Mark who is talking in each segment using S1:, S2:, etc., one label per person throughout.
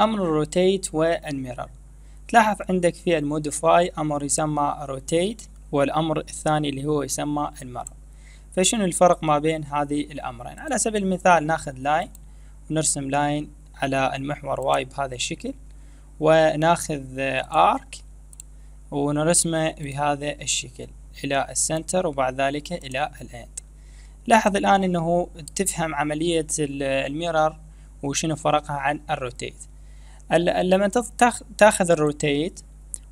S1: امر الروتيت والميرور تلاحظ عندك في الموديفاي امر يسمى روتيت والامر الثاني اللي هو يسمى الميرور فشنو الفرق ما بين هذه الامرين على سبيل المثال ناخذ لاين ونرسم لاين على المحور واي بهذا الشكل وناخذ ارك ونرسمه بهذا الشكل الى السنتر وبعد ذلك الى الاند لاحظ الان انه تفهم عملية الميرر وشنو فرقها عن الروتيت لما تاخذ الروتيت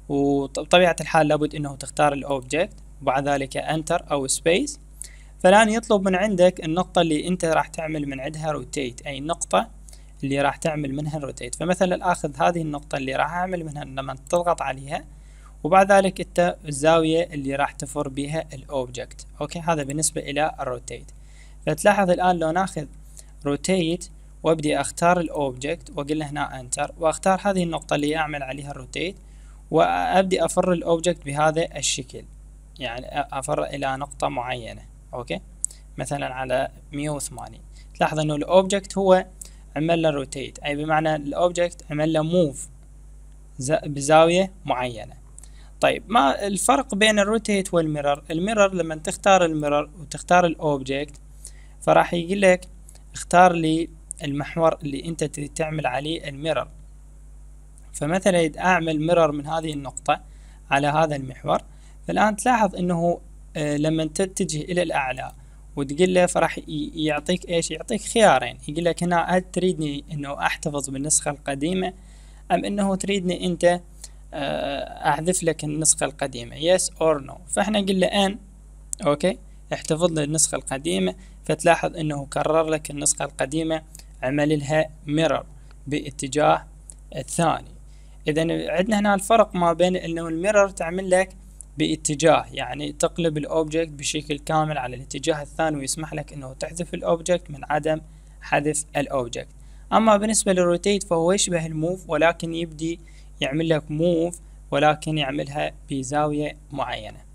S1: وبطبيعة الحال لابد انه تختار الاوبجكت وبعد ذلك انتر او سبيس فالان يطلب من عندك النقطة اللي انت راح تعمل من عندها روتيت اي النقطة اللي راح تعمل منها الروتيت فمثلا اخذ هذه النقطة اللي راح اعمل منها لما تضغط عليها وبعد ذلك انت الزاوية اللي راح تفر بها الاوبجكت اوكي هذا بالنسبة الى الروتيت فتلاحظ الان لو ناخذ روتيت وابدي اختار الاوبجكت واقول له هنا انتر واختار هذه النقطة اللي اعمل عليها الروتيت وابدي افر الاوبجكت بهذا الشكل يعني افر الى نقطة معينة اوكي مثلا على 180 تلاحظ انه الاوبجكت هو عمل له روتيت اي بمعنى الاوبجكت عمل له موف بزاوية معينة طيب ما الفرق بين الروتيت والميرور الميرور لما تختار الميرور وتختار الاوبجكت فراح يقول لك اختار لي المحور اللي انت تعمل عليه الميرور فمثلا اعمل ميرور من هذه النقطة على هذا المحور فالان تلاحظ انه آه، لما تتجه الى الاعلى وتقول له فراح يعطيك ايش يعطيك خيارين يقول لك هنا هل تريدني انه احتفظ بالنسخة القديمة ام انه تريدني انت آه، احذف لك النسخة القديمة يس اور نو فاحنا له ان اوكي احتفظ للنسخة القديمة فتلاحظ انه كرر لك النسخة القديمة عمل لها ميرور باتجاه الثاني اذا عندنا هنا الفرق ما بين انه الميرور تعمل لك باتجاه يعني تقلب الاوبجكت بشكل كامل على الاتجاه الثاني ويسمح لك انه تحذف الاوبجكت من عدم حذف الاوبجكت اما بالنسبة للروتيت فهو يشبه الموف ولكن يبدي يعمل لك موف ولكن يعملها بزاوية معينة